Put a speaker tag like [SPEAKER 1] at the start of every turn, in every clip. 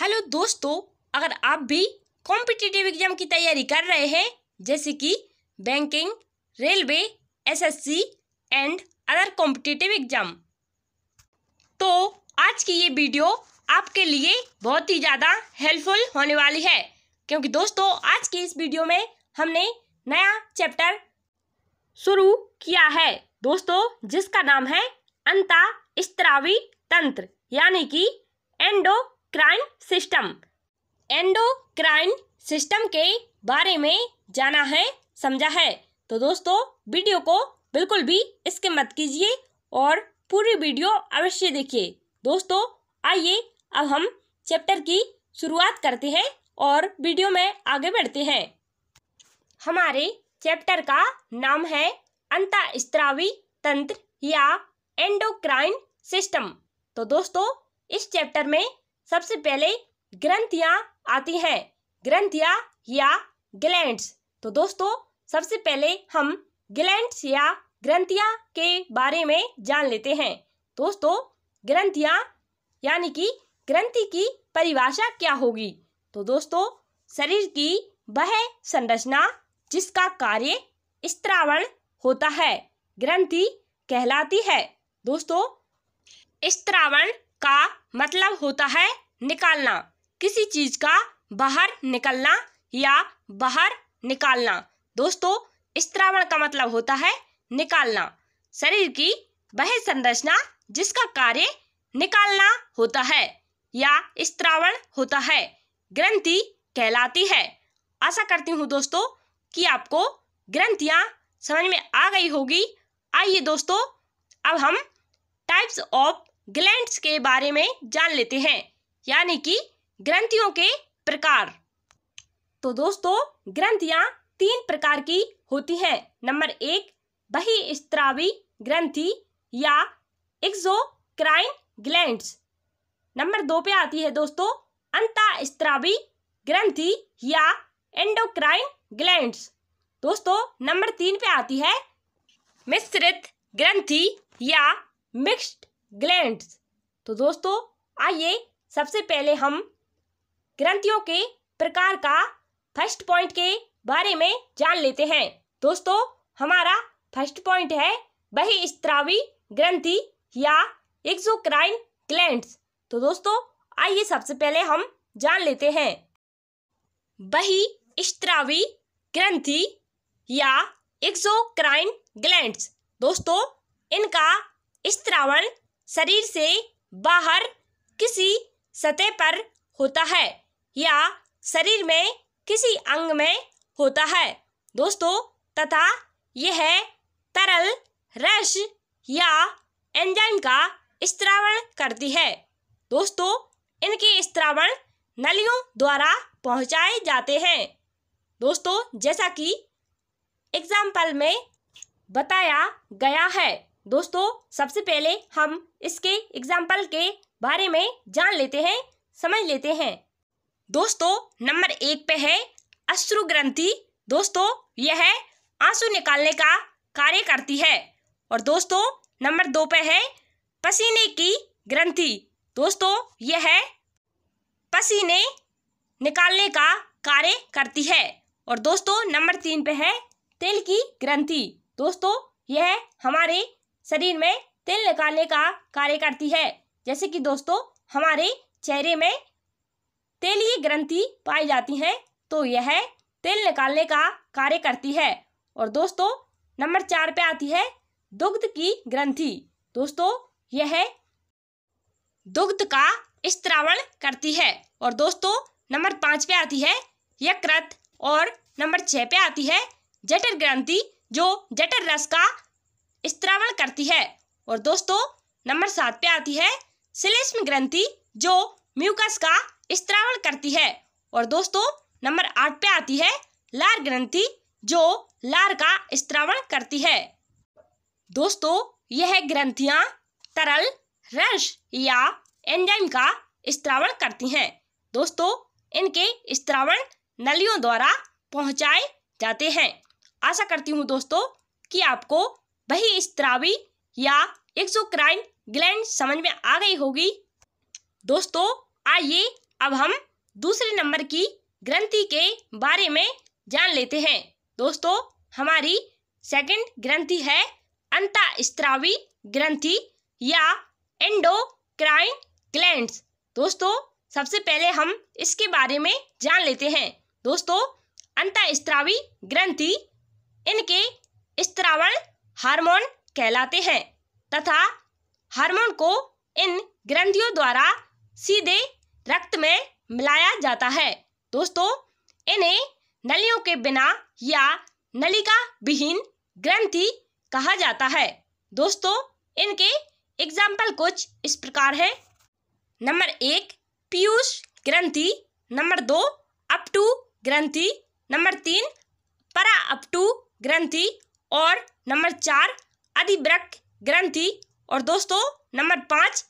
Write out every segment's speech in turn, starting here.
[SPEAKER 1] hello दोस्तों अगर आप भी कॉम्पिटिटिव एग्जाम की तैयारी कर रहे हैं जैसे कि banking railway SSC and other competitive exam तो आज की ये वीडियो आपके लिए बहुत ही ज़्यादा हेल्पफुल होने वाली है क्योंकि दोस्तों आज की इस वीडियो में हमने नया चैप्टर शुरू किया है दोस्तों जिसका नाम है अंता स्त्रावी तंत्र यानी कि endocrine system endocrine system के बारे में जाना है समझा है तो दोस्तों वीडियो को बिल्कुल भी इसके मत कीजिए और पूरी वीडियो अवश्य देखिए दोस्तों आइए अब हम चैप्टर की शुरुआत करते हैं और वीडियो में आगे बढ़ते हैं हमारे चैप्टर का नाम है अंतःस्त्रावी तंत्र या एंडोक्राइन सिस्टम तो दोस्तों इस चैप्टर में सबसे पहले ग्रंथियां आती हैं ग्रंथियां या ग्लैंड्स तो दोस्तों सबसे पहले हम ग्लैंड्स या ग्रंथियां के बारे में जान लेते हैं दोस्तों ग्रंथियां यानी कि ग्रंथि की परिभाषा क्या होगी तो दोस्तों शरीर की वह संरचना जिसका कार्य स्त्रावण होता है ग्रंथि कहलाती है दोस्तों स्त्रावण का मतलब होता है निकालना किसी चीज का बाहर निकलना या बाहर निकालना दोस्तों स्त्रावण का मतलब होता है निकालना शरीर की वह संरचना जिसका कार्य निकालना होता है या स्त्रावण होता है ग्रंथि कहलाती है आशा करती हूँ दोस्तों कि आपको ग्रंथियाँ समझ में आ गई होगी आइए दोस्तों अब हम टाइप्स ऑफ ग्लैंड्स के बारे में जान लेते हैं यानी कि ग्रंथियों के प्रकार तो दोस्तों ग्रंथियां तीन प्रकार की होती हैं नंबर एक बहिस्त्रावी ग्रंथि या एक्सोक्राइन ग्लैंड्स नंबर दो पे आती है दोस्तों अंतास्त्रावी ग्रंथि या एंडोक्राइन ग्लैंड्स दोस्तों नंबर तीन पे आती है मिश्रित ग्रंथि या मिक्स्ड ग्लैंड तो दोस्तों आइए सबसे पहले हम ग्रंथियों के प्रकार का फर्स्ट पॉइंट के बारे में जान लेते हैं दोस्तों हमारा फर्स्ट पॉइंट है बही स्त्रावी ग्रंथि या एक्सोक्राइन ग्लैंड तो दोस्तों आइए सबसे पहले हम जान लेते हैं बही स्त्रावी ग्रंथि या एक्सोक्राइन ग्लैंड दोस्तों इनका स्त्रावण शरीर से बाहर किसी सतह पर होता है या शरीर में किसी अंग में होता है दोस्तों तथा यह तरल रस या एंजाइम का स्त्रावण करती है दोस्तों इनके स्त्रावण नलियों द्वारा पहुंचाए जाते हैं दोस्तों जैसा कि एग्जाम्पल में बताया गया है दोस्तों सबसे पहले हम इसके एग्जाम्पल के बारे में जान लेते हैं समझ लेते हैं दोस्तों नंबर एक पे है अश्रु ग्रंथि दोस्तों यह आंसू निकालने का कार्य करती है और दोस्तों नंबर दो पे है पसीने की ग्रंथि दोस्तों यह पसीने निकालने का कार्य करती है और दोस्तों नंबर तीन पे है तेल की ग्रंथि दोस्तों यह हमारे शरीर में तेल निकालने का कार्य करती है जैसे कि दोस्तों हमारे चेहरे में तेलीय ग्रंथि पाई जाती हैं तो यह तेल निकालने का कार्य करती है और दोस्तों नंबर चार पे आती है दुग्ध की ग्रंथि दोस्तों यह दुग्ध का स्त्रावण करती है और दोस्तों नंबर पाँच पे आती है यकृत और नंबर छः पे आती है जटर ग्रंथि जो जटर रस का स्त्रावण करती है और दोस्तों नंबर सात पे आती है श्लेष्म ग्रंथि जो म्यूकस का स्त्रावण करती है और दोस्तों नंबर आठ पे आती है लार ग्रंथि जो लार का स्त्रावण करती है दोस्तों यह ग्रंथियां तरल रस या एंजाइम का स्त्रावण करती हैं दोस्तों इनके स्त्रावण नलियों द्वारा पहुंचाए जाते हैं आशा करती हूँ दोस्तों कि आपको वही स्त्रावी या एक्सोक्राइन ग्लैंड समझ में आ गई होगी दोस्तों आइए अब हम दूसरे नंबर की ग्रंथि के बारे में जान लेते हैं दोस्तों हमारी सेकंड ग्रंथि है अंतःस्त्रावी ग्रंथि या एंडोक्राइन ग्लैंड्स दोस्तों सबसे पहले हम इसके बारे में जान लेते हैं दोस्तों अंतःस्त्रावी ग्रंथि इनके स्त्रावण हार्मोन कहलाते हैं तथा हार्मोन को इन ग्रंथियों द्वारा सीधे रक्त में मिलाया जाता है दोस्तों इन्हें नलियों के बिना या नलिका विहीन ग्रंथि कहा जाता है दोस्तों इनके एग्जाम्पल कुछ इस प्रकार है नंबर एक पीयूष ग्रंथि नंबर दो अपटू ग्रंथि नंबर तीन परा अपटू ग्रंथि और नंबर चार अधिब्रक ग्रंथि और दोस्तों नंबर पाँच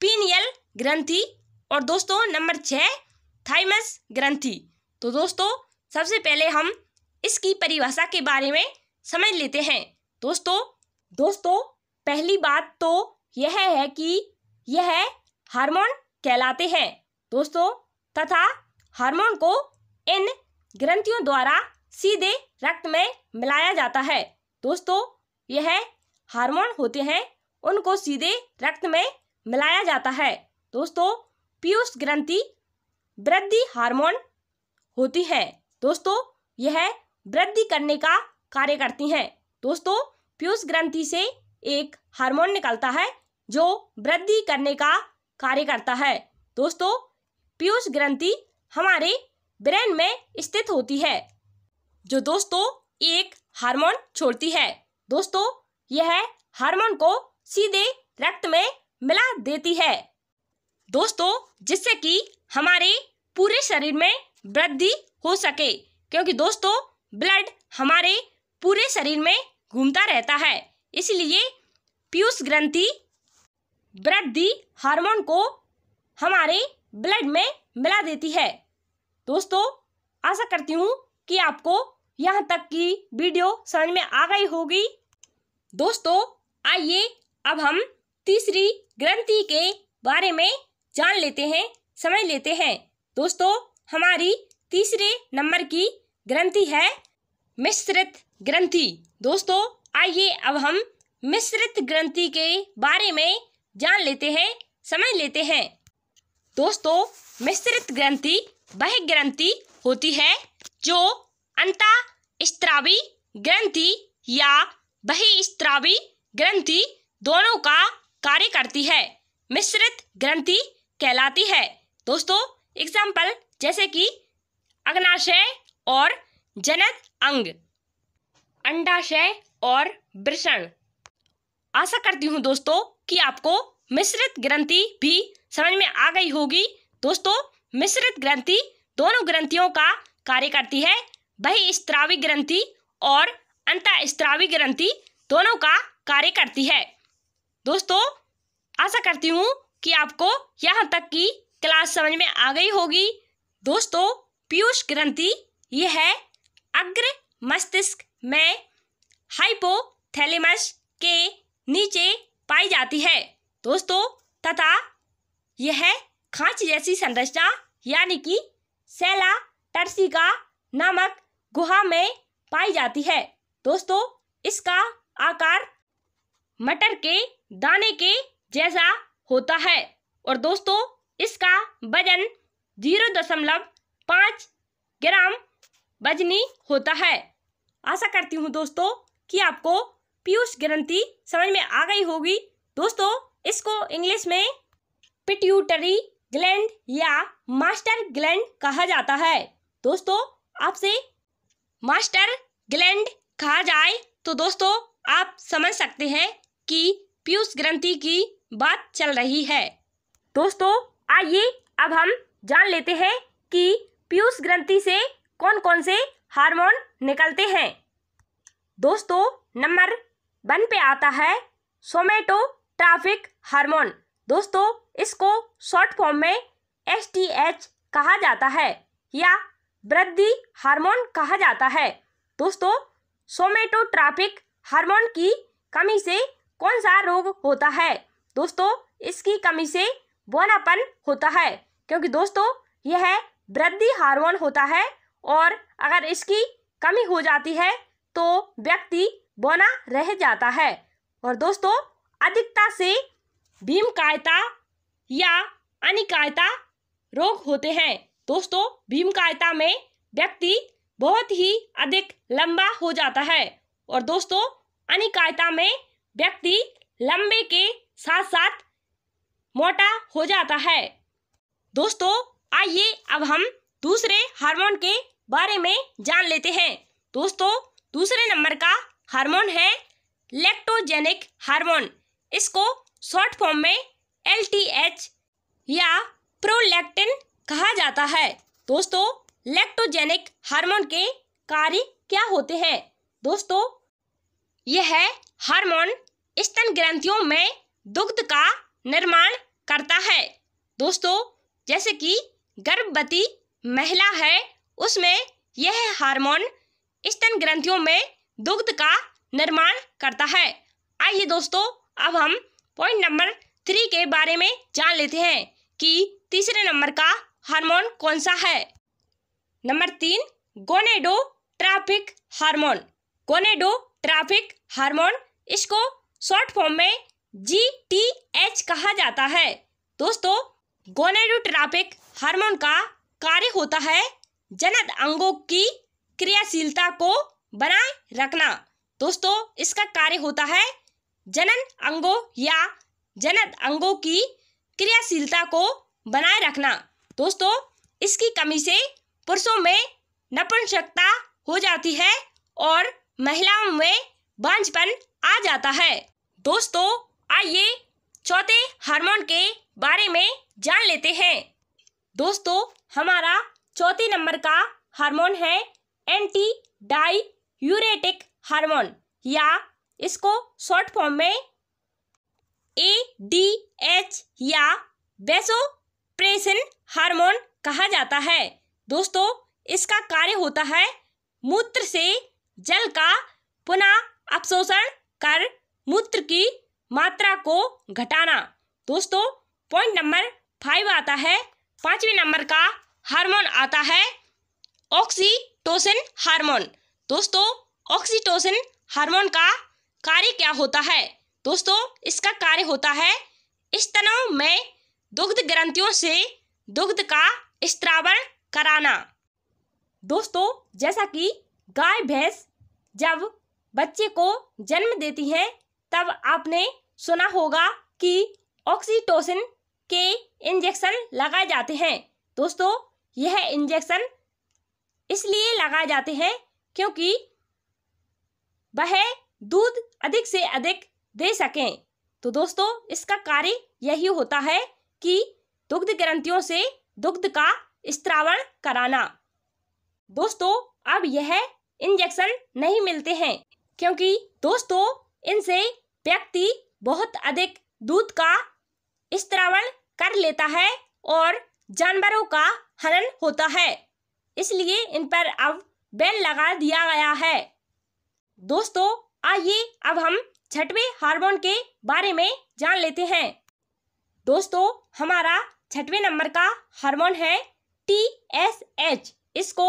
[SPEAKER 1] पीनियल ग्रंथि और दोस्तों नंबर छः थाइमस ग्रंथि तो दोस्तों सबसे पहले हम इसकी परिभाषा के बारे में समझ लेते हैं दोस्तों दोस्तों पहली बात तो यह है कि यह हार्मोन कहलाते हैं दोस्तों तथा हार्मोन को इन ग्रंथियों द्वारा सीधे रक्त में मिलाया जाता है दोस्तों यह हार्मोन होते हैं उनको सीधे रक्त में मिलाया जाता है दोस्तों पीयूष ग्रंथि वृद्धि हार्मोन होती है दोस्तों यह वृद्धि करने का कार्य करती हैं दोस्तों पीयूष ग्रंथि से एक हार्मोन निकलता है जो वृद्धि करने का कार्य करता है दोस्तों पीयूष ग्रंथि हमारे ब्रेन में स्थित होती है जो दोस्तों एक हार्मोन छोड़ती है दोस्तों यह हार्मोन को सीधे रक्त में मिला देती है दोस्तों जिससे कि हमारे पूरे शरीर में वृद्धि हो सके क्योंकि दोस्तों ब्लड हमारे पूरे शरीर में घूमता रहता है इसलिए पीयूष ग्रंथि वृद्धि हार्मोन को हमारे ब्लड में मिला देती है दोस्तों आशा करती हूँ कि आपको यहाँ तक की वीडियो समझ में आ गई होगी दोस्तों आइए अब हम तीसरी ग्रंथि के बारे में जान लेते हैं समझ लेते हैं दोस्तों हमारी तीसरे नंबर की ग्रंथि है मिश्रित ग्रंथि दोस्तों आइए अब हम मिश्रित ग्रंथि के बारे में जान लेते हैं समझ लेते हैं दोस्तों मिश्रित ग्रंथि वह ग्रंथि होती है जो अंता स्त्रावी ग्रंथि या बहिस्त्रावी ग्रंथि दोनों का कार्य करती है मिश्रित ग्रंथि कहलाती है दोस्तों एग्जाम्पल जैसे कि अग्नाशय और जनत अंग अंडाशय और वृषण आशा करती हूँ दोस्तों कि आपको मिश्रित ग्रंथि भी समझ में आ गई होगी दोस्तों मिश्रित ग्रंथि दोनों ग्रंथियों का कार्य करती है बहिस्त्रावी ग्रंथि और अंतःस्त्रावी ग्रंथि दोनों का कार्य करती है दोस्तों आशा करती हूँ कि आपको यहाँ तक की क्लास समझ में आ गई होगी दोस्तों पीयूष ग्रंथि यह है अग्र मस्तिष्क में हाइपोथैलेमस के नीचे पाई जाती है दोस्तों तथा यह खांच जैसी संरचना यानी कि सेला का नामक गुहा में पाई जाती है दोस्तों इसका आकार मटर के दाने के जैसा होता है और दोस्तों इसका वजन जीरो दशमलव पाँच ग्राम वजनी होता है आशा करती हूँ दोस्तों कि आपको पीयूष ग्रंथी समझ में आ गई होगी दोस्तों इसको इंग्लिश में पिट्यूटरी ग्लैंड या मास्टर ग्लैंड कहा जाता है दोस्तों आपसे मास्टर ग्लैंड कहा जाए तो दोस्तों आप समझ सकते हैं कि पीयूष ग्रंथि की बात चल रही है दोस्तों आइए अब हम जान लेते हैं कि पीयूष ग्रंथि से कौन कौन से हार्मोन निकलते हैं दोस्तों नंबर वन पे आता है सोमेटो ट्रैफिक हार्मोन दोस्तों इसको शॉर्ट फॉर्म में एस कहा जाता है या वृद्धि हार्मोन कहा जाता है दोस्तों सोमेटोट्रॉपिक हार्मोन की कमी से कौन सा रोग होता है दोस्तों इसकी कमी से बोनापन होता है क्योंकि दोस्तों यह वृद्धि हार्मोन होता है और अगर इसकी कमी हो जाती है तो व्यक्ति बोना रह जाता है और दोस्तों अधिकता से भीमकायता या अनिकायता रोग होते हैं दोस्तों भीम कायता में व्यक्ति बहुत ही अधिक लंबा हो जाता है और दोस्तों अनिकायता में व्यक्ति लंबे के साथ साथ मोटा हो जाता है दोस्तों आइए अब हम दूसरे हार्मोन के बारे में जान लेते हैं दोस्तों दूसरे नंबर का हार्मोन है लेक्टोजेनिक हार्मोन इसको शॉर्ट फॉर्म में एल या प्रोलैक्टिन कहा जाता है दोस्तों लेक्टोजेनिक हार्मोन के कार्य क्या होते हैं दोस्तों यह हार्मोन स्तन ग्रंथियों में दुग्ध का निर्माण करता है दोस्तों जैसे कि गर्भवती महिला है उसमें यह हार्मोन स्तन ग्रंथियों में दुग्ध का निर्माण करता है आइए दोस्तों अब हम पॉइंट नंबर थ्री के बारे में जान लेते हैं कि तीसरे नंबर का हार्मोन कौन सा है नंबर तीन gonadotropic hormone gonadotropic hormone इसको शॉर्ट फॉर्म में जी टी एच कहा जाता है दोस्तों गोनेडो ट्रैफिक हार्मोन का कार्य होता है जनत अंगों की क्रियाशीलता को बनाए रखना दोस्तों इसका कार्य होता है जनन अंगों या जनत अंगों की क्रियाशीलता को बनाए रखना दोस्तों इसकी कमी से पुरुषों में नपुंसकता हो जाती है और महिलाओं में बांझपन आ जाता है दोस्तों आइए चौथे हार्मोन के बारे में जान लेते हैं दोस्तों हमारा चौथे नंबर का हार्मोन है एंटी डाई यूरेटिक हार्मोन या इसको शॉर्ट फॉर्म में ए डी एच या बेसो एक्सप्रेशन हार्मोन कहा जाता है दोस्तों इसका कार्य होता है मूत्र से जल का पुनः अवशोषण कर मूत्र की मात्रा को घटाना दोस्तों पॉइंट नंबर फाइव आता है पांचवें नंबर का हार्मोन आता है ऑक्सीटोसिन हार्मोन दोस्तों ऑक्सीटोसिन हार्मोन का कार्य क्या होता है दोस्तों इसका कार्य होता है स्तनों में दुग्ध ग्रंथियों से दुग्ध का स्त्रावण कराना दोस्तों जैसा कि गाय भैंस जब बच्चे को जन्म देती है तब आपने सुना होगा कि ऑक्सीटोसिन के इंजेक्शन लगाए जाते हैं दोस्तों यह इंजेक्शन इसलिए लगाए जाते हैं क्योंकि वह दूध अधिक से अधिक दे सकें तो दोस्तों इसका कार्य यही होता है कि दुग्ध ग्रंथियों से दुग्ध का स्त्रावण कराना दोस्तों अब यह इंजेक्शन नहीं मिलते हैं क्योंकि दोस्तों इनसे व्यक्ति बहुत अधिक दूध का स्त्रावण कर लेता है और जानवरों का हनन होता है इसलिए इन पर अब बैन लगा दिया गया है दोस्तों आइए अब हम छठवें हार्मोन के बारे में जान लेते हैं दोस्तों हमारा छठवें नंबर का हार्मोन है टी एस एच इसको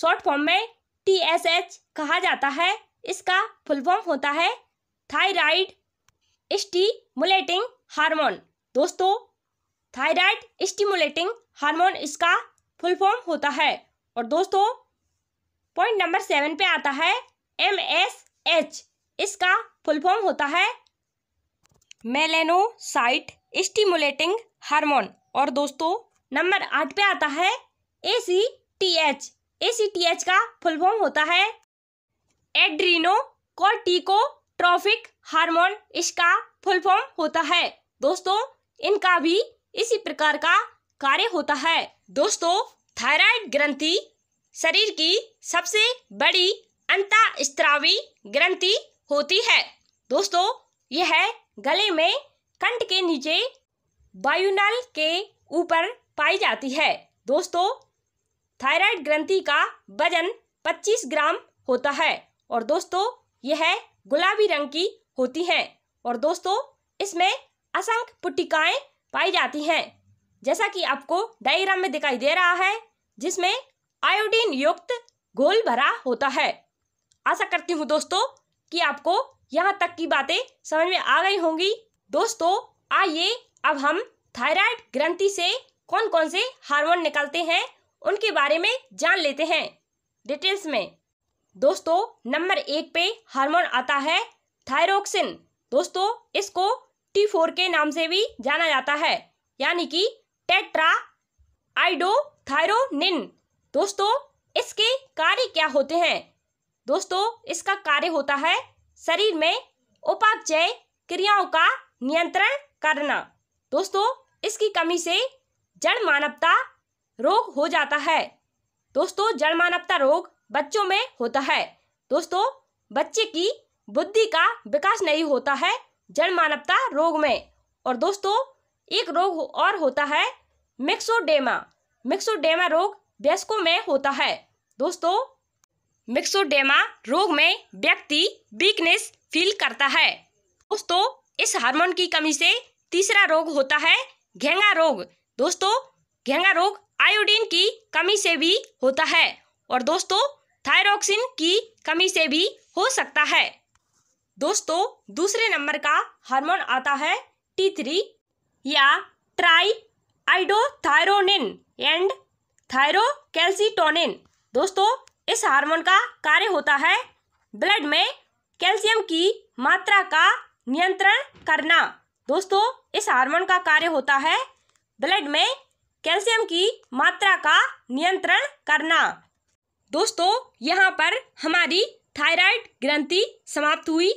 [SPEAKER 1] शॉर्ट फॉर्म में टी एस एच कहा जाता है इसका फुल फॉर्म होता है थायराइड स्टीमुलेटिंग हार्मोन दोस्तों थायराइड स्टीमुलेटिंग हार्मोन इसका फुल फॉर्म होता है और दोस्तों पॉइंट नंबर सेवन पे आता है एम एस एच इसका फुल फॉर्म होता है मेलेनोसाइट स्टिमुलेटिंग हार्मोन और दोस्तों नंबर आठ पे आता है A C T H A C T H का फुल फॉर्म होता है एड्रीनो ट्रॉफिक हार्मोन इसका फुल फॉर्म होता है दोस्तों इनका भी इसी प्रकार का कार्य होता है दोस्तों थायराइड ग्रंथि शरीर की सबसे बड़ी अंतःस्त्रावी ग्रंथि होती है दोस्तों यह गले में कंठ के नीचे वायुनल के ऊपर पाई जाती है दोस्तों थायराइड ग्रंथि का वजन 25 ग्राम होता है और दोस्तों यह गुलाबी रंग की होती हैं और दोस्तों इसमें असंख्य पुटिकाएं पाई जाती हैं जैसा कि आपको डायग्राम में दिखाई दे रहा है जिसमें आयोडीन युक्त घोल भरा होता है आशा करती हूँ दोस्तों कि आपको यहाँ तक की बातें समझ में आ गई होंगी दोस्तों आइए अब हम थायराइड ग्रंथि से कौन कौन से हार्मोन निकलते हैं उनके बारे में जान लेते हैं डिटेल्स में दोस्तों नंबर एक पे हार्मोन आता है थायरोक्सिन दोस्तों इसको टी फोर के नाम से भी जाना जाता है यानी कि टेट्रा आइडो थायरोनिन दोस्तों इसके कार्य क्या होते हैं दोस्तों इसका कार्य होता है शरीर में उपापचय क्रियाओं का नियंत्रण करना दोस्तों इसकी कमी से जड़ मानवता रोग हो जाता है दोस्तों जड़ मानवता रोग बच्चों में होता है दोस्तों बच्चे की बुद्धि का विकास नहीं होता है जड़ मानवता रोग में और दोस्तों एक रोग और होता है मिक्सोडेमा मिक्सोडेमा रोग व्यस्कों में होता है दोस्तों मिक्सोडेमा रोग में व्यक्ति वीकनेस फील करता है दोस्तों इस हार्मोन की कमी से तीसरा रोग होता है घेंगा रोग दोस्तों घेंगा रोग आयोडीन की कमी से भी होता है और दोस्तों थायरोक्सिन की कमी से भी हो सकता है दोस्तों दूसरे नंबर का हार्मोन आता है टी थ्री या ट्राई आइडोथायरोनिन एंड थायरोकैल्सिटोनिन दोस्तों इस हार्मोन का कार्य होता है ब्लड में कैल्शियम की मात्रा का नियंत्रण करना दोस्तों इस हार्मोन का कार्य होता है ब्लड में कैल्शियम की मात्रा का नियंत्रण करना दोस्तों यहाँ पर हमारी थायराइड ग्रंथि समाप्त हुई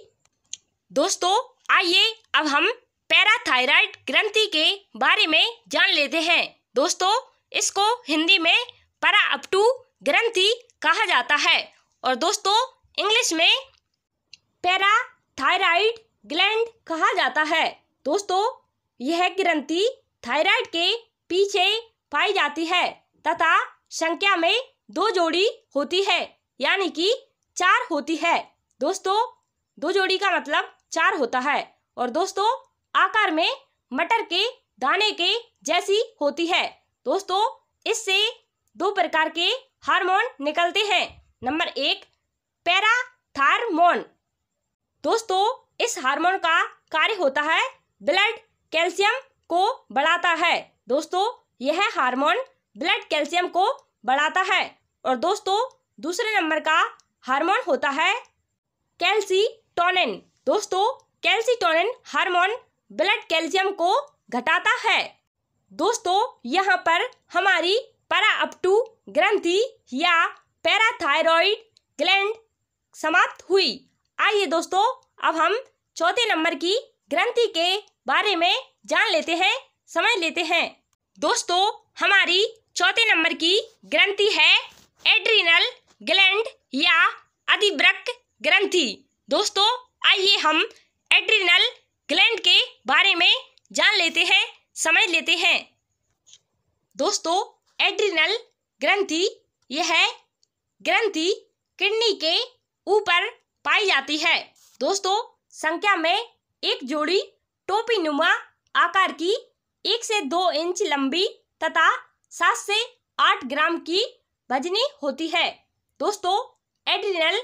[SPEAKER 1] दोस्तों आइए अब हम पैराथायराइड ग्रंथि के बारे में जान लेते हैं दोस्तों इसको हिंदी में परा अपटू ग्रंथि कहा जाता है और दोस्तों इंग्लिश में पैराथायराइड ग्लैंड कहा जाता है दोस्तों यह ग्रंथि थायराइड के पीछे पाई जाती है तथा संख्या में दो जोड़ी होती है यानी कि चार होती है दोस्तों दो जोड़ी का मतलब चार होता है और दोस्तों आकार में मटर के दाने के जैसी होती है दोस्तों इससे दो प्रकार के हार्मोन निकलते हैं नंबर एक पैराथारमोन दोस्तों इस हार्मोन का कार्य होता है ब्लड कैल्शियम को बढ़ाता है दोस्तों यह हार्मोन ब्लड कैल्शियम को बढ़ाता है और दोस्तों दूसरे नंबर का हार्मोन होता है कैल्सीटोनिन दोस्तों कैल्सीटोनिन हार्मोन ब्लड कैल्शियम को घटाता है दोस्तों यहाँ पर हमारी पैरा अपटू ग्रंथि या पैराथायरॉइड ग्लैंड समाप्त हुई आइए दोस्तों अब हम चौथे नंबर की ग्रंथि के बारे में जान लेते हैं समझ लेते हैं दोस्तों हमारी चौथे नंबर की ग्रंथि है एड्रीनल ग्लैंड या अधिवृक्क ग्रंथि दोस्तों आइए हम एड्रीनल ग्लैंड के बारे में जान लेते हैं समझ लेते हैं दोस्तों एड्रिनल ग्रंथि यह ग्रंथि किडनी के ऊपर पाई जाती है दोस्तों संख्या में एक जोड़ी टोपी नुमा आकार की एक से दो इंच लंबी तथा सात से आठ ग्राम की भजनी होती है दोस्तों एड्रिनल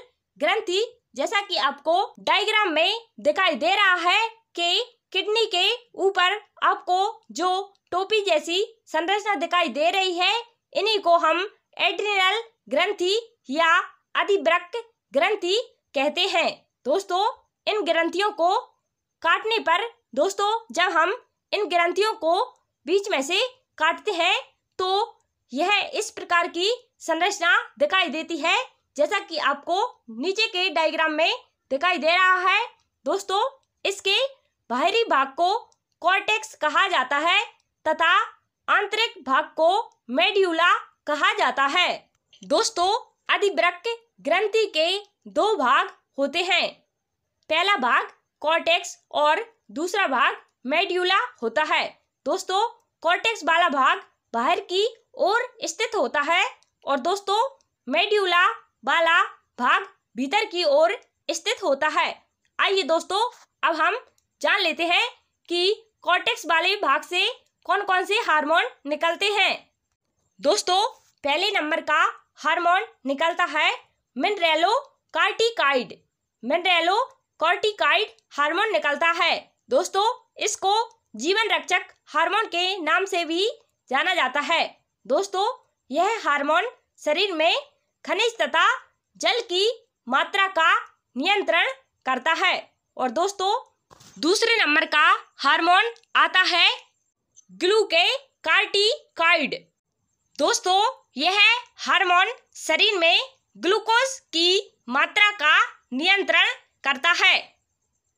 [SPEAKER 1] ग्रंथि जैसा कि आपको डायग्राम में दिखाई दे रहा है कि किडनी के ऊपर आपको जो टोपी जैसी संरचना दिखाई दे रही है इन्हीं को हम एड्रिनल ग्रंथि या अधिब्रक ग्रंथि कहते हैं दोस्तों इन ग्रंथियों को काटने पर दोस्तों जब हम इन ग्रंथियों को बीच में से काटते हैं तो यह इस प्रकार की संरचना दिखाई देती है जैसा कि आपको नीचे के डायग्राम में दिखाई दे रहा है दोस्तों इसके बाहरी भाग को कॉर्टेक्स कहा जाता है तथा आंतरिक भाग को मेड्यूला कहा जाता है दोस्तों अधिवृक्क ग्रंथि के दो भाग होते हैं पहला भाग कॉर्टेक्स और दूसरा भाग मेड्यूला होता है दोस्तों कॉर्टेक्स वाला भाग बाहर की ओर स्थित होता है और दोस्तों मेड्यूला वाला भाग भीतर की ओर स्थित होता है आइए दोस्तों अब हम जान लेते हैं कि कॉर्टेक्स वाले भाग से कौन कौन से हार्मोन निकलते हैं दोस्तों पहले नंबर का हार्मोन निकलता है मिनरेलो कार्टिकाइड मेंडेलो कॉर्टिकाइड हार्मोन निकलता है दोस्तों इसको जीवन रक्षक हार्मोन के नाम से भी जाना जाता है दोस्तों यह हार्मोन शरीर में खनिज तथा जल की मात्रा का नियंत्रण करता है और दोस्तों दूसरे नंबर का हार्मोन आता है ग्लू के कार्टिकाइड दोस्तों यह हार्मोन शरीर में ग्लूकोज की मात्रा का नियंत्रण करता है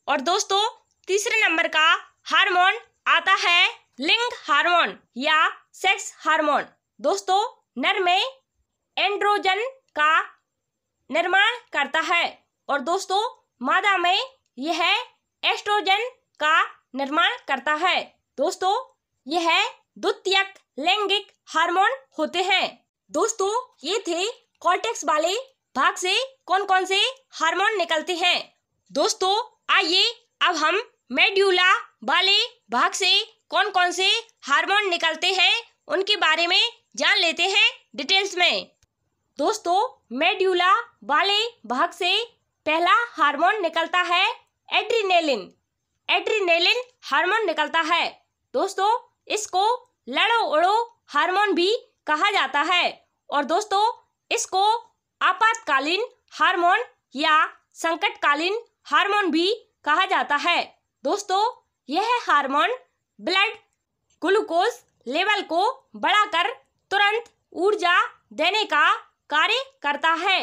[SPEAKER 1] और दोस्तों तीसरे नंबर का हार्मोन आता है लिंग हार्मोन या सेक्स हार्मोन दोस्तों नर में एंड्रोजन का निर्माण करता है और दोस्तों मादा में यह एस्ट्रोजन का निर्माण करता है दोस्तों यह द्वितीयक लैंगिक हार्मोन होते हैं दोस्तों ये थे कॉर्टेक्स वाले भाग से कौन कौन से हार्मोन निकलते हैं दोस्तों आइए अब हम मेड्यूला वाले भाग से कौन कौन से हार्मोन निकलते हैं उनके बारे में जान लेते हैं डिटेल्स में दोस्तों मेड्यूला वाले भाग से पहला हार्मोन निकलता है एड्रीनेलिन एड्रीनेलिन हार्मोन निकलता है दोस्तों इसको लड़ो उड़ो हार्मोन भी कहा जाता है और दोस्तों इसको आपातकालीन हार्मोन या संकटकालीन हार्मोन भी कहा जाता है दोस्तों यह हार्मोन ब्लड ग्लूकोज लेवल को बढ़ाकर तुरंत ऊर्जा देने का कार्य करता है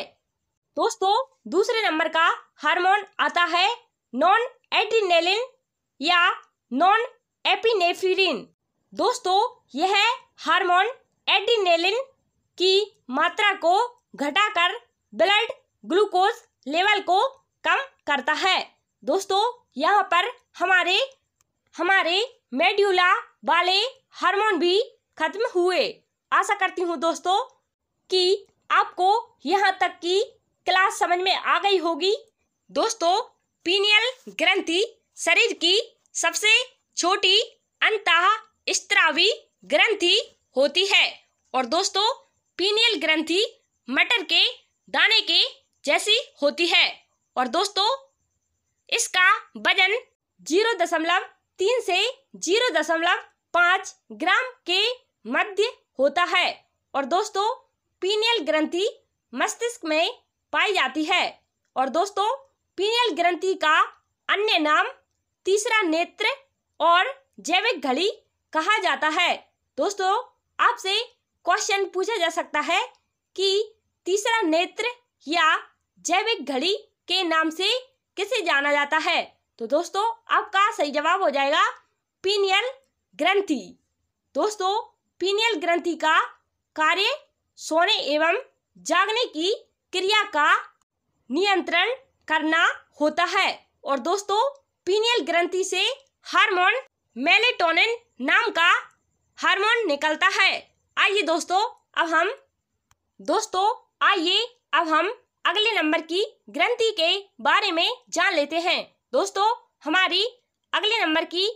[SPEAKER 1] दोस्तों दूसरे नंबर का हार्मोन आता है नॉन एड्रीनेलिन या नॉन एपिनेफ्रिन दोस्तों यह हार्मोन एड्रीनेलिन की मात्रा को घटाकर ब्लड ग्लूकोज लेवल को कम करता है दोस्तों यहाँ पर हमारे हमारे मेड्यूला वाले हार्मोन भी खत्म हुए आशा करती हूँ दोस्तों कि आपको यहाँ तक की क्लास समझ में आ गई होगी दोस्तों पीनियल ग्रंथि शरीर की सबसे छोटी अंतः स्त्रावी ग्रंथि होती है और दोस्तों पीनियल ग्रंथि मटर के दाने के जैसी होती है और दोस्तों इसका वजन जीरो दशमलव तीन से जीरो दशमलव पाँच ग्राम के मध्य होता है और दोस्तों पीनियल ग्रंथि मस्तिष्क में पाई जाती है और दोस्तों पीनियल ग्रंथि का अन्य नाम तीसरा नेत्र और जैविक घड़ी कहा जाता है दोस्तों आपसे क्वेश्चन पूछा जा सकता है कि तीसरा नेत्र या जैविक घड़ी के नाम से किसे जाना जाता है तो दोस्तों आपका सही जवाब हो जाएगा पीनियल ग्रंथि दोस्तों पीनियल ग्रंथि का कार्य सोने एवं जागने की क्रिया का नियंत्रण करना होता है और दोस्तों पीनियल ग्रंथि से हार्मोन मेलेटोनिन नाम का हार्मोन निकलता है आइए दोस्तों अब हम दोस्तों आइए अब हम अगले नंबर की ग्रंथि के बारे में जान लेते हैं दोस्तों हमारी अगले नंबर की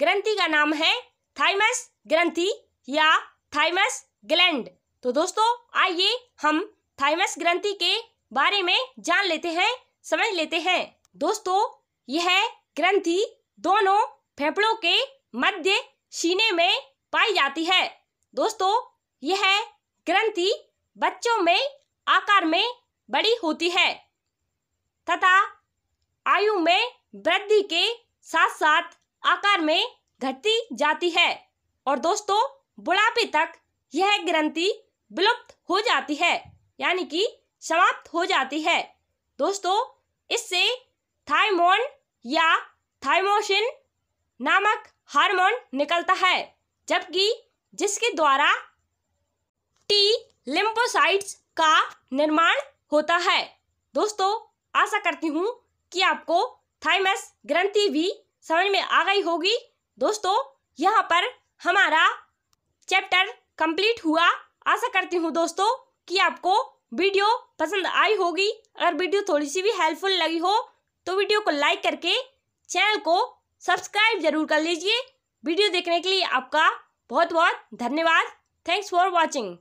[SPEAKER 1] ग्रंथि का नाम है थाइमस ग्रंथि या थाइमस ग्लैंड तो दोस्तों आइए हम थाइमस ग्रंथि के बारे में जान लेते हैं समझ लेते हैं दोस्तों यह ग्रंथि दोनों फेफड़ों के मध्य सीने में पाई जाती है दोस्तों यह ग्रंथि बच्चों में आकार में बड़ी होती है तथा आयु में वृद्धि के साथ साथ आकार में घटती जाती है और दोस्तों बुढ़ापे तक यह ग्रंथि विलुप्त हो जाती है यानी कि समाप्त हो जाती है दोस्तों इससे थायमोन या थायमोसिन नामक हार्मोन निकलता है जबकि जिसके द्वारा टी लिम्पोसाइट्स का निर्माण होता है दोस्तों आशा करती हूँ कि आपको थाइमस ग्रंथि भी समझ में आ गई होगी दोस्तों यहाँ पर हमारा चैप्टर कंप्लीट हुआ आशा करती हूँ दोस्तों कि आपको वीडियो पसंद आई होगी अगर वीडियो थोड़ी सी भी हेल्पफुल लगी हो तो वीडियो को लाइक करके चैनल को सब्सक्राइब जरूर कर लीजिए वीडियो देखने के लिए आपका बहुत बहुत धन्यवाद थैंक्स फॉर वॉचिंग